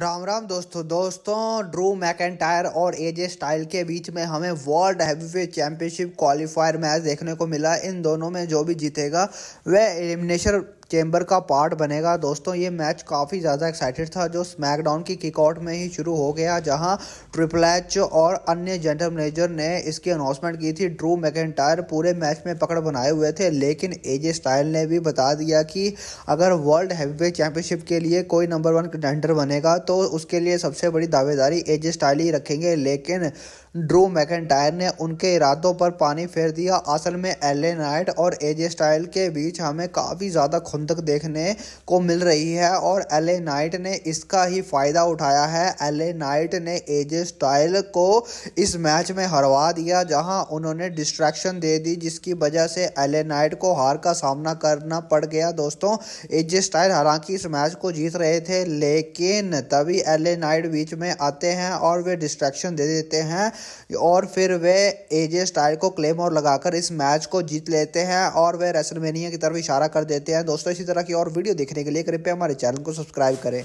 राम राम दोस्तों दोस्तों Drew McIntyre और एजे स्टाइल के बीच में हमें world heavyweight championship qualifier match देखने को मिला इन दोनों में जो भी जीतेगा वह एलिमिनेशन चेंबर का पार्ट बनेगा दोस्तों ये मैच काफ़ी ज़्यादा एक्साइटेड था जो स्मैकडाउन की किकआउट में ही शुरू हो गया जहां ट्रिपल एच और अन्य जनरल मैनेजर ने इसकी अनाउंसमेंट की थी ड्रू मैकेंटायर पूरे मैच में पकड़ बनाए हुए थे लेकिन एजे स्टाइल ने भी बता दिया कि अगर वर्ल्ड हैवीवेट चैंपियनशिप के लिए कोई नंबर वन कंटेंडर बनेगा तो उसके लिए सबसे बड़ी दावेदारी एजे स्टाइल ही रखेंगे लेकिन ड्रू मैकेंटायर ने उनके इरादों पर पानी फेर दिया असल में एले नाइट और एजे स्टाइल के बीच हमें काफ़ी ज़्यादा खुंदक देखने को मिल रही है और एले नाइट ने इसका ही फ़ायदा उठाया है एले नाइट ने एजे स्टाइल को इस मैच में हरवा दिया जहां उन्होंने डिस्ट्रैक्शन दे दी जिसकी वजह से एले नाइट को हार का सामना करना पड़ गया दोस्तों एजे स्टाइल हालांकि इस मैच को जीत रहे थे लेकिन तभी एले नाइट बीच में आते हैं और वे डिस्ट्रैक्शन दे देते हैं और फिर वे एजे स्टाइल को क्लेम और लगाकर इस मैच को जीत लेते हैं और वे रेसलमेनिया की तरफ इशारा कर देते हैं दोस्तों इसी तरह की और वीडियो देखने के लिए कृपया हमारे चैनल को सब्सक्राइब करें